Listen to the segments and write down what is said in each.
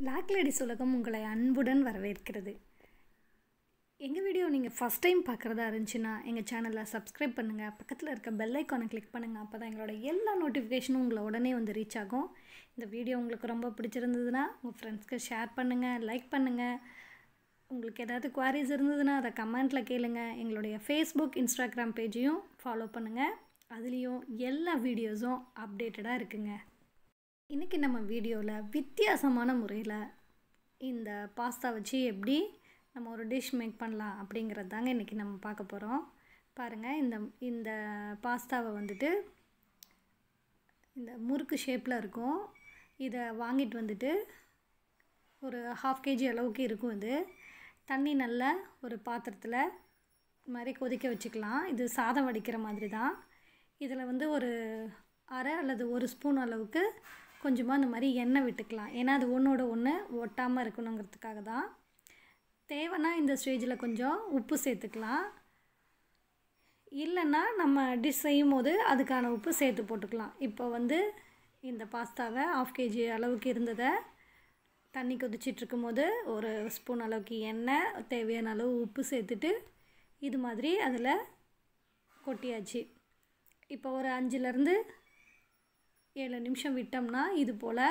black ladies உலகம் உங்களை அன்புடன் வரவேற்கிறது எங்கள் வீடியோ நீங்கள் ஃபஸ்ட் டைம் பார்க்குறதா இருந்துச்சுன்னா எங்கள் சேனலில் சப்ஸ்கிரைப் பண்ணுங்கள் பக்கத்தில் இருக்க பெல் ஐக்கானை கிளிக் பண்ணுங்கள் அப்போ தான் எங்களோட எல்லா நோட்டிஃபிகேஷனும் உங்களை உடனே வந்து ரீச் ஆகும் இந்த வீடியோ உங்களுக்கு ரொம்ப பிடிச்சிருந்ததுன்னா உங்கள் ஃப்ரெண்ட்ஸ்க்கு ஷேர் பண்ணுங்கள் லைக் பண்ணுங்கள் உங்களுக்கு ஏதாவது குவாரிஸ் இருந்ததுன்னா அதை கமெண்ட்டில் கேளுங்க எங்களுடைய ஃபேஸ்புக் இன்ஸ்டாகிராம் பேஜையும் ஃபாலோ பண்ணுங்கள் அதுலேயும் எல்லா வீடியோஸும் அப்டேட்டடாக இருக்குங்க இன்றைக்கி நம்ம வீடியோவில் வித்தியாசமான முறையில் இந்த பாஸ்தா வச்சு எப்படி நம்ம ஒரு டிஷ் மேக் பண்ணலாம் அப்படிங்கிறது தாங்க இன்றைக்கி நம்ம பார்க்க போகிறோம் பாருங்கள் இந்த இந்த பாஸ்தாவை வந்துட்டு இந்த முறுக்கு ஷேப்பில் இருக்கும் இதை வாங்கிட்டு வந்துட்டு ஒரு ஹாஃப் கேஜி அளவுக்கு இருக்கும் இது தண்ணி நல்ல ஒரு பாத்திரத்தில் மாதிரி கொதிக்க வச்சுக்கலாம் இது சாதம் வடிக்கிற மாதிரி தான் இதில் வந்து ஒரு அரை அல்லது ஒரு ஸ்பூன் அளவுக்கு கொஞ்சமாக இந்த மாதிரி எண்ணெய் விட்டுக்கலாம் ஏன்னா அது ஒன்றோட ஒன்று ஒட்டாமல் இருக்கணுங்கிறதுக்காக தான் தேவைன்னா இந்த ஸ்டேஜில் கொஞ்சம் உப்பு சேர்த்துக்கலாம் இல்லைன்னா நம்ம டிஷ் செய்யும் போது அதுக்கான உப்பு சேர்த்து போட்டுக்கலாம் இப்போ வந்து இந்த பாஸ்தாவை ஆஃப் கேஜி அளவுக்கு இருந்ததை தண்ணி கொதிச்சிட்ருக்கும் போது ஒரு ஸ்பூன் அளவுக்கு எண்ணெய் தேவையான அளவு உப்பு சேர்த்துட்டு இது மாதிரி அதில் கொட்டியாச்சு இப்போ ஒரு அஞ்சுலேருந்து ஏழு நிமிஷம் விட்டோம்னா இது போல்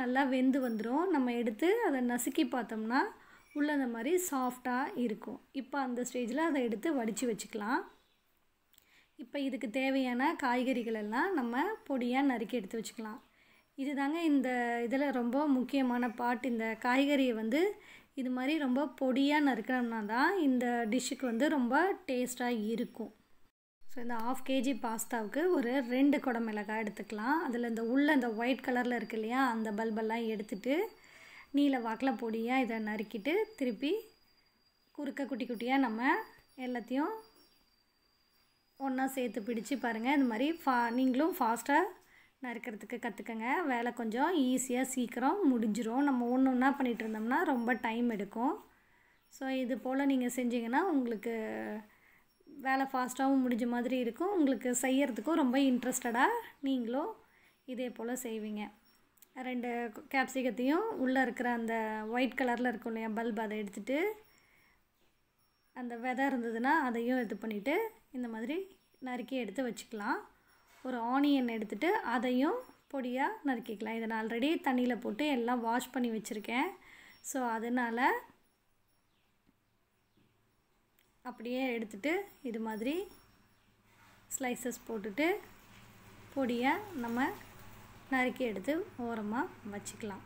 நல்லா வெந்து வந்துடும் நம்ம எடுத்து அதை நசுக்கி பார்த்தோம்னா உள்ளே அந்த மாதிரி சாஃப்டாக இருக்கும் இப்போ அந்த ஸ்டேஜில் அதை எடுத்து வடித்து வச்சுக்கலாம் இப்போ இதுக்கு தேவையான காய்கறிகள் எல்லாம் நம்ம பொடியாக நறுக்கி எடுத்து வச்சுக்கலாம் இது தாங்க இந்த இதில் ரொம்ப முக்கியமான பாட் இந்த காய்கறியை வந்து இது மாதிரி ரொம்ப பொடியாக நறுக்கணும்னா தான் இந்த டிஷ்ஷுக்கு வந்து ரொம்ப டேஸ்ட்டாக இருக்கும் ஸோ இந்த ஆஃப் கேஜி பாஸ்தாவுக்கு ஒரு ரெண்டு குடம் மிளகாய் எடுத்துக்கலாம் அதில் இந்த உள்ள இந்த ஒயிட் கலரில் இருக்கு இல்லையா அந்த பல்பெல்லாம் எடுத்துட்டு நீல வாக்கில் பொடியாக இதை நறுக்கிட்டு திருப்பி குறுக்க குட்டி குட்டியாக நம்ம எல்லாத்தையும் ஒன்றா சேர்த்து பிடிச்சு பாருங்கள் இந்த மாதிரி ஃபா நீங்களும் ஃபாஸ்ட்டாக நறுக்கிறதுக்கு கற்றுக்கங்க வேலை கொஞ்சம் ஈஸியாக சீக்கிரம் முடிஞ்சிடும் நம்ம ஒன்று ஒன்றா பண்ணிகிட்டு இருந்தோம்னா ரொம்ப டைம் எடுக்கும் ஸோ இது போல் நீங்கள் செஞ்சிங்கன்னா உங்களுக்கு வேலை ஃபாஸ்ட்டாகவும் முடிஞ்ச மாதிரி இருக்கும் உங்களுக்கு செய்யறதுக்கும் ரொம்ப இன்ட்ரெஸ்டடாக நீங்களும் இதே போல் செய்வீங்க ரெண்டு கேப்சிகத்தையும் உள்ளே இருக்கிற அந்த ஒயிட் கலரில் இருக்கும் இல்லையா பல்ப் அதை எடுத்துகிட்டு அந்த விதை இருந்ததுன்னா அதையும் இது பண்ணிவிட்டு இந்த மாதிரி நறுக்கி எடுத்து வச்சுக்கலாம் ஒரு ஆனியன் எடுத்துகிட்டு அதையும் பொடியாக நறுக்கிக்கலாம் இதை நான் ஆல்ரெடி தண்ணியில் போட்டு எல்லாம் வாஷ் பண்ணி வச்சுருக்கேன் ஸோ அதனால் அப்படியே எடுத்துட்டு இது மாதிரி ஸ்லைசஸ் போட்டுட்டு பொடியை நம்ம நறுக்கி எடுத்து ஓரமாக வச்சுக்கலாம்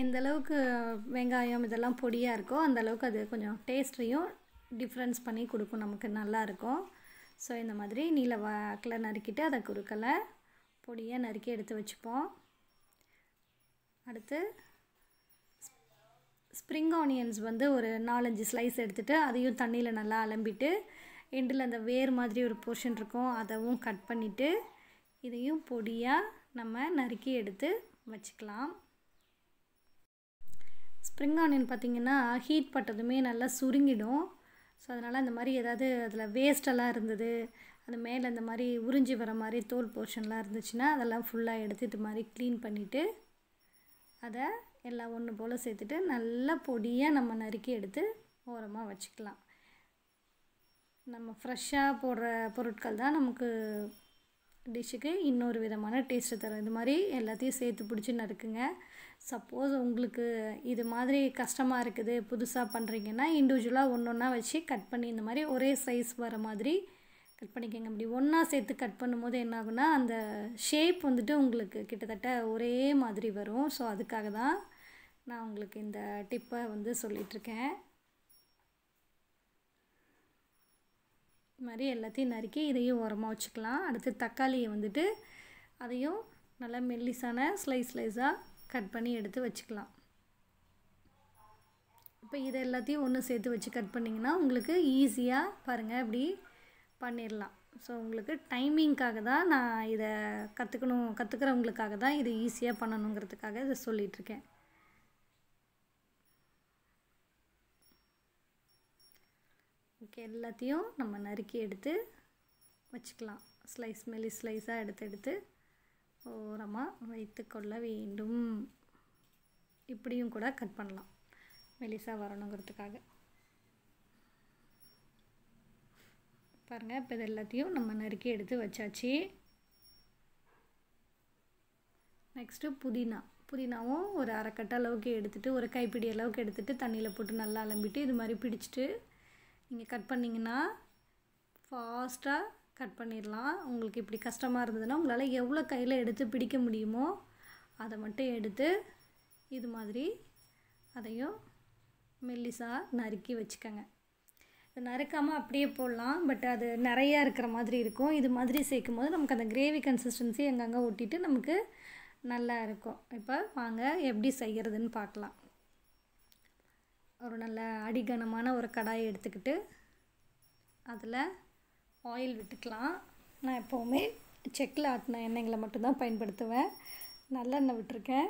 எந்த அளவுக்கு வெங்காயம் இதெல்லாம் பொடியாக இருக்கோ அந்த அளவுக்கு அது கொஞ்சம் டேஸ்ட்டையும் டிஃப்ரென்ஸ் பண்ணி கொடுக்கும் நமக்கு நல்லாயிருக்கும் ஸோ இந்த மாதிரி நீல வாக்கில் நறுக்கிட்டு அதை குறுக்கலை பொடியாக நறுக்கி எடுத்து வச்சுப்போம் அடுத்து ஸ்ப்ரிங் ஆனியன்ஸ் வந்து ஒரு நாலஞ்சு ஸ்லைஸ் எடுத்துகிட்டு அதையும் தண்ணியில் நல்லா அலம்பிட்டு எண்டில் அந்த வேர் மாதிரி ஒரு போர்ஷன் இருக்கும் அதவும் கட் பண்ணிவிட்டு இதையும் பொடியாக நம்ம நறுக்கி எடுத்து வச்சுக்கலாம் ஸ்ப்ரிங் ஆனியன் பார்த்திங்கன்னா ஹீட் பட்டதுமே நல்லா சுருங்கிடும் ஸோ அதனால் அந்த மாதிரி ஏதாவது அதில் வேஸ்டெல்லாம் இருந்தது அது மேலே இந்த மாதிரி உறிஞ்சி வர மாதிரி தோல் போர்ஷன்லாம் இருந்துச்சுன்னா அதெல்லாம் ஃபுல்லாக எடுத்து இது மாதிரி க்ளீன் பண்ணிவிட்டு அதை எல்லாம் ஒன்று போல் சேர்த்துட்டு நல்லா பொடியாக நம்ம நறுக்கி எடுத்து ஓரமாக வச்சுக்கலாம் நம்ம ஃப்ரெஷ்ஷாக போடுற பொருட்கள் தான் நமக்கு டிஷ்ஷுக்கு இன்னொரு விதமான டேஸ்ட்டு தரும் இது மாதிரி எல்லாத்தையும் சேர்த்து பிடிச்சி நறுக்குங்க சப்போஸ் உங்களுக்கு இது மாதிரி கஷ்டமாக இருக்குது புதுசாக பண்ணுறீங்கன்னா இண்டிவிஜுவலாக ஒன்று ஒன்றா வச்சு கட் பண்ணி இந்த மாதிரி ஒரே சைஸ் வர மாதிரி கட் பண்ணிக்கோங்க அப்படி ஒன்றா சேர்த்து கட் பண்ணும்போது என்ன அந்த ஷேப் வந்துட்டு உங்களுக்கு கிட்டத்தட்ட ஒரே மாதிரி வரும் ஸோ அதுக்காக தான் நான் உங்களுக்கு இந்த டிப்பை வந்து சொல்லிகிட்ருக்கேன் இது மாதிரி எல்லாத்தையும் நறுக்கி இதையும் உரமாக வச்சுக்கலாம் அடுத்து தக்காளியை வந்துட்டு அதையும் நல்லா மெல்லிசான ஸ்லைஸ் ஸ்லைஸாக கட் பண்ணி எடுத்து வச்சுக்கலாம் இப்போ இதை எல்லாத்தையும் ஒன்று சேர்த்து வச்சு கட் பண்ணிங்கன்னா உங்களுக்கு ஈஸியாக பாருங்கள் அப்படி பண்ணிடலாம் ஸோ உங்களுக்கு டைமிங்க்காக தான் நான் இதை கற்றுக்கணும் கற்றுக்கிறவங்களுக்காக தான் இது ஈஸியாக பண்ணணுங்கிறதுக்காக இதை சொல்லிகிட்ருக்கேன் ஓகே எல்லாத்தையும் நம்ம நறுக்கி எடுத்து வச்சுக்கலாம் ஸ்லைஸ் மெலி ஸ்லைஸாக எடுத்து எடுத்து ஓரமாக வைத்து கொள்ள வேண்டும் இப்படியும் கூட கட் பண்ணலாம் மெலிசாக வரணுங்கிறதுக்காக பாருங்கள் இப்போ இது எல்லாத்தையும் நம்ம நறுக்கி எடுத்து வச்சாச்சு நெக்ஸ்ட்டு புதினா புதினாவும் ஒரு அரைக்கட்டை அளவுக்கு எடுத்துகிட்டு ஒரு கைப்பிடி அளவுக்கு எடுத்துகிட்டு தண்ணியில் போட்டு நல்லா அலம்பிட்டு இது மாதிரி பிடிச்சிட்டு நீங்கள் கட் பண்ணிங்கன்னா ஃபாஸ்ட்டாக கட் பண்ணிடலாம் உங்களுக்கு இப்படி கஷ்டமாக இருந்ததுன்னா உங்களால் எவ்வளோ கையில் எடுத்து பிடிக்க முடியுமோ அதை மட்டும் எடுத்து இது மாதிரி அதையும் மெல்லிசாக நறுக்கி வச்சுக்கோங்க நறுக்காமல் அப்படியே போடலாம் பட் அது நிறையா இருக்கிற மாதிரி இருக்கும் இது மாதிரி சேர்க்கும் போது நமக்கு அந்த கிரேவி கன்சிஸ்டன்சி எங்கங்கே ஒட்டிட்டு நமக்கு நல்லா இருக்கும் இப்போ வாங்க எப்படி செய்கிறதுன்னு பார்க்கலாம் ஒரு நல்ல அடிகனமான ஒரு கடாயை எடுத்துக்கிட்டு அதில் ஆயில் விட்டுக்கலாம் நான் எப்போவுமே செக்கில் ஆட்டின எண்ணெய்களை மட்டும்தான் பயன்படுத்துவேன் நல்லெண்ணெய் விட்டுருக்கேன்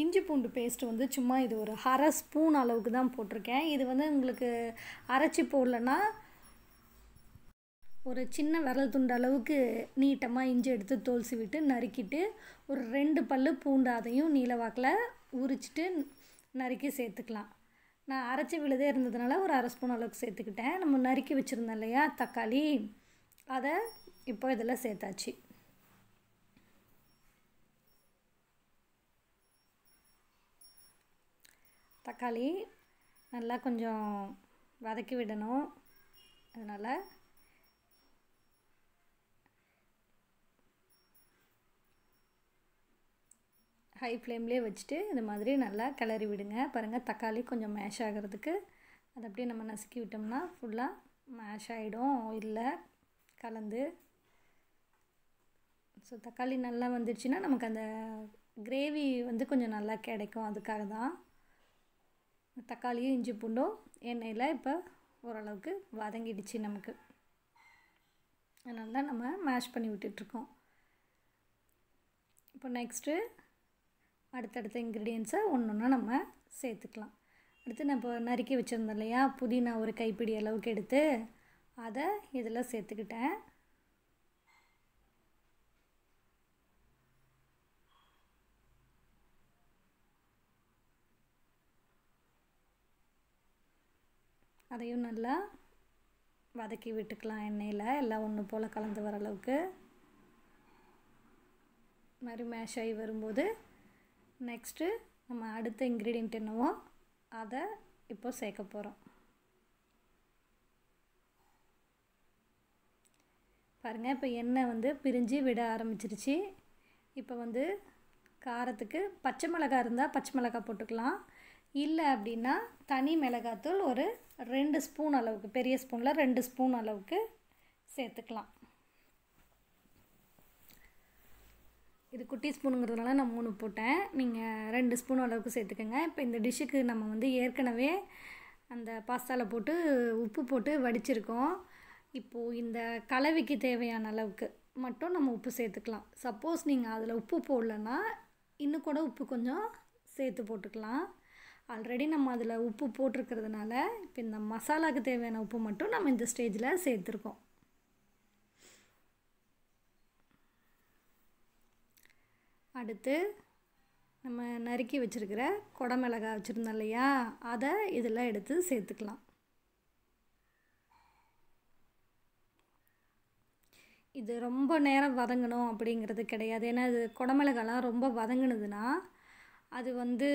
இஞ்சி பூண்டு பேஸ்ட் வந்து சும்மா இது ஒரு அரை ஸ்பூன் அளவுக்கு தான் போட்டிருக்கேன் இது வந்து உங்களுக்கு அரைச்சி போடலன்னா ஒரு சின்ன விரல் துண்டு அளவுக்கு நீட்டமாக இஞ்சி எடுத்து தோல்சி விட்டு நறுக்கிட்டு ஒரு ரெண்டு பல் பூண்டு அதையும் நீலவாக்கில் உரிச்சிட்டு நறுக்கி சேர்த்துக்கலாம் நான் அரைச்சி விழுதே இருந்ததுனால ஒரு அரை ஸ்பூன் அளவுக்கு சேர்த்துக்கிட்டேன் நம்ம நறுக்கி வச்சுருந்தோம் இல்லையா தக்காளி அதை இப்போ இதில் சேர்த்தாச்சு தக்காளி நல்லா கொஞ்சம் வதக்கி விடணும் அதனால் ஹை ஃப்ளேம்லேயே வச்சுட்டு இது மாதிரி நல்லா கிளறி விடுங்க பாருங்கள் தக்காளி கொஞ்சம் மேஷ் ஆகிறதுக்கு அதை அப்படியே நம்ம நசுக்கி விட்டோம்னா ஃபுல்லாக மேஷ் ஆகிடும் ஆயிலில் கலந்து ஸோ தக்காளி நல்லா வந்துடுச்சுன்னா நமக்கு அந்த கிரேவி வந்து கொஞ்சம் நல்லா கிடைக்கும் அதுக்காக தான் தக்காளியும் இஞ்சி பூண்டும் எண்ணெயில் இப்போ ஓரளவுக்கு வதங்கிடுச்சு நமக்கு அதனால தான் நம்ம மேஷ் பண்ணி விட்டுட்ருக்கோம் இப்போ நெக்ஸ்ட்டு அடுத்தடுத்த இன்க்ரீடியன்ஸை ஒன்று ஒன்றா நம்ம சேர்த்துக்கலாம் அடுத்து நான் இப்போ நறுக்கி வச்சுருந்தோம் இல்லையா புதினா ஒரு கைப்பிடி அளவுக்கு எடுத்து அதை இதில் சேர்த்துக்கிட்டேன் அதையும் நல்லா வதக்கி விட்டுக்கலாம் எண்ணெயில் எல்லாம் ஒன்று போல் கலந்து வர அளவுக்கு மாதிரி மேஷ் ஆகி வரும்போது நெக்ஸ்ட்டு நம்ம அடுத்த இன்க்ரீடியண்ட் என்னவோ அதை இப்போ சேர்க்க போகிறோம் பாருங்கள் இப்போ எண்ணெய் வந்து பிரிஞ்சு விட ஆரம்பிச்சிருச்சு இப்போ வந்து காரத்துக்கு பச்சை மிளகா இருந்தால் பச்சை மிளகா போட்டுக்கலாம் இல்லை அப்படின்னா தனி மிளகாத்தூள் ஒரு ரெண்டு ஸ்பூன் அளவுக்கு பெரிய ஸ்பூனில் ரெண்டு ஸ்பூன் அளவுக்கு சேர்த்துக்கலாம் இது குட்டி ஸ்பூனுங்கிறதுனால நான் மூணு போட்டேன் நீங்கள் ரெண்டு ஸ்பூன் அளவுக்கு சேர்த்துக்கோங்க இப்போ இந்த டிஷ்ஷுக்கு நம்ம வந்து ஏற்கனவே அந்த பாஸ்தாவில் போட்டு உப்பு போட்டு வடிச்சிருக்கோம் இப்போது இந்த கலவைக்கு தேவையான அளவுக்கு மட்டும் நம்ம உப்பு சேர்த்துக்கலாம் சப்போஸ் நீங்கள் அதில் உப்பு போடலன்னா இன்னும் கூட உப்பு கொஞ்சம் சேர்த்து போட்டுக்கலாம் ஆல்ரெடி நம்ம அதில் உப்பு போட்டிருக்கிறதுனால இப்போ இந்த மசாலாவுக்கு தேவையான உப்பு மட்டும் நம்ம இந்த ஸ்டேஜில் சேர்த்துருக்கோம் அடுத்து நம்ம நறுக்கி வச்சுருக்கிற குடமிளகா வச்சுருந்தோம் இல்லையா அதை இதில் எடுத்து சேர்த்துக்கலாம் இது ரொம்ப நேரம் வதங்கணும் அப்படிங்கிறது கிடையாது ஏன்னா இது குடமிளகாலாம் ரொம்ப வதங்கினதுன்னா அது வந்து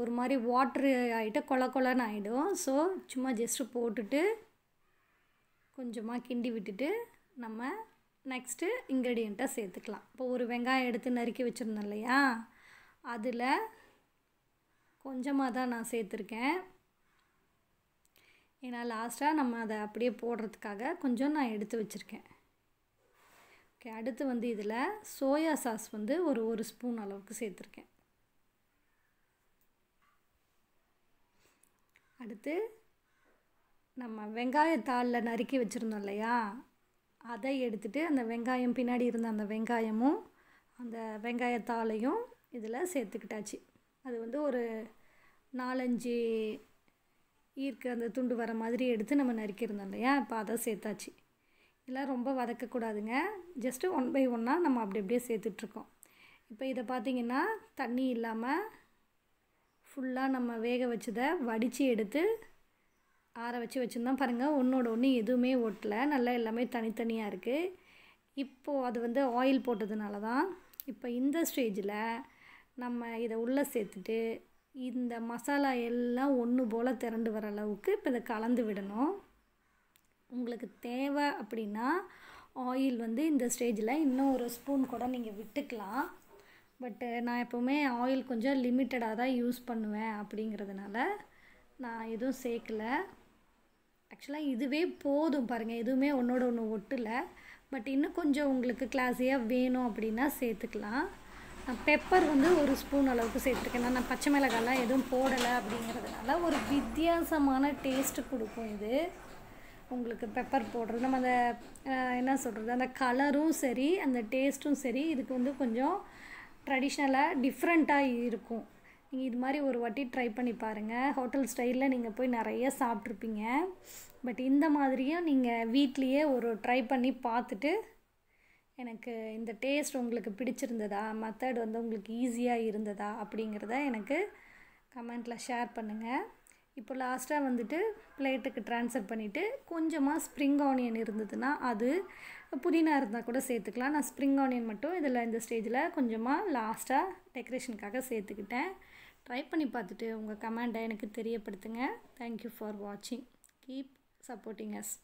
ஒரு மாதிரி வாட்ரு ஆகிட்டு கொல கொலன்னு ஆகிடும் ஸோ சும்மா ஜஸ்ட்டு போட்டுட்டு கொஞ்சமாக கிண்டி விட்டுட்டு நம்ம நெக்ஸ்ட்டு இன்க்ரீடியண்ட்டாக சேர்த்துக்கலாம் இப்போ ஒரு வெங்காயம் எடுத்து நறுக்கி வச்சுருந்தோம் இல்லையா அதில் கொஞ்சமாக தான் நான் சேர்த்துருக்கேன் ஏன்னா லாஸ்ட்டாக நம்ம அதை அப்படியே போடுறதுக்காக கொஞ்சம் நான் எடுத்து வச்சுருக்கேன் ஓகே அடுத்து வந்து இதில் சோயா சாஸ் வந்து ஒரு ஒரு ஸ்பூன் அளவுக்கு சேர்த்துருக்கேன் அடுத்து நம்ம வெங்காயத்தாளில் நறுக்கி வச்சுருந்தோம் இல்லையா அதை எடுத்துகிட்டு அந்த வெங்காயம் பின்னாடி இருந்த அந்த வெங்காயமும் அந்த வெங்காயத்தாளையும் இதில் சேர்த்துக்கிட்டாச்சு அது வந்து ஒரு நாலஞ்சு ஈர்க்க அந்த துண்டு வர மாதிரி எடுத்து நம்ம நறுக்கியிருந்தோம் இல்லையா இப்போ அதை சேர்த்தாச்சு இதெல்லாம் ரொம்ப வதக்கக்கூடாதுங்க ஜஸ்ட்டு ஒன் பை ஒன்னாக நம்ம அப்படி அப்படியே சேர்த்துட்ருக்கோம் இப்போ இதை பார்த்திங்கன்னா தண்ணி இல்லாமல் ஃபுல்லாக நம்ம வேக வச்சதை வடித்து எடுத்து ஆற வச்சு வச்சுருந்தோம் பாருங்கள் ஒன்றோட ஒன்று எதுவுமே ஒட்டலை நல்லா எல்லாமே தனித்தனியாக இருக்குது இப்போது அது வந்து ஆயில் போட்டதுனால தான் இப்போ இந்த ஸ்டேஜில் நம்ம இதை உள்ளே சேர்த்துட்டு இந்த மசாலா எல்லாம் ஒன்று போல் திரண்டு வர அளவுக்கு இப்போ இதை கலந்து விடணும் உங்களுக்கு தேவை அப்படின்னா ஆயில் வந்து இந்த ஸ்டேஜில் இன்னும் ஒரு ஸ்பூன் கூட நீங்கள் விட்டுக்கலாம் பட்டு நான் எப்போவுமே ஆயில் கொஞ்சம் லிமிட்டடாக தான் யூஸ் பண்ணுவேன் அப்படிங்கிறதுனால நான் எதுவும் சேர்க்கலை ஆக்சுவலாக இதுவே போதும் பாருங்கள் எதுவுமே ஒன்றோட ஒன்று ஒட்டலை பட் இன்னும் கொஞ்சம் உங்களுக்கு கிளாஸியாக வேணும் அப்படின்னா சேர்த்துக்கலாம் நான் பெப்பர் வந்து ஒரு ஸ்பூன் அளவுக்கு சேர்த்துருக்கேன் நான் பச்சை மிளகாலாம் எதுவும் போடலை அப்படிங்கிறதுனால ஒரு வித்தியாசமான டேஸ்ட்டு கொடுக்கும் இது உங்களுக்கு பெப்பர் போடுறது நம்ம அந்த என்ன சொல்கிறது அந்த கலரும் சரி அந்த டேஸ்ட்டும் சரி இதுக்கு வந்து கொஞ்சம் ட்ரெடிஷ்னலாக டிஃப்ரெண்ட்டாக இருக்கும் நீங்கள் இது மாதிரி ஒரு வாட்டி ட்ரை பண்ணி பாருங்கள் ஹோட்டல் ஸ்டைலில் நீங்கள் போய் நிறைய சாப்பிட்ருப்பீங்க பட் இந்த மாதிரியும் நீங்கள் வீட்லேயே ஒரு ட்ரை பண்ணி பார்த்துட்டு எனக்கு இந்த டேஸ்ட் உங்களுக்கு பிடிச்சிருந்ததா மெத்தட் வந்து உங்களுக்கு ஈஸியாக இருந்ததா அப்படிங்கிறத எனக்கு கமெண்ட்டில் ஷேர் பண்ணுங்கள் இப்போ லாஸ்ட்டாக வந்துட்டு பிளேட்டுக்கு ட்ரான்ஸ்ஃபர் பண்ணிவிட்டு கொஞ்சமாக ஸ்ப்ரிங் ஆனியன் இருந்ததுன்னா அது புதினா இருந்தால் கூட சேர்த்துக்கலாம் நான் ஸ்ப்ரிங் ஆனியன் மட்டும் இதில் இந்த ஸ்டேஜில் கொஞ்சமாக லாஸ்ட்டாக டெக்கரேஷனுக்காக சேர்த்துக்கிட்டேன் ட்ரை பண்ணி பார்த்துட்டு உங்கள் கமெண்டை எனக்கு தெரியப்படுத்துங்க தேங்க்யூ ஃபார் வாட்சிங் கீப் சப்போர்ட்டிங் அஸ்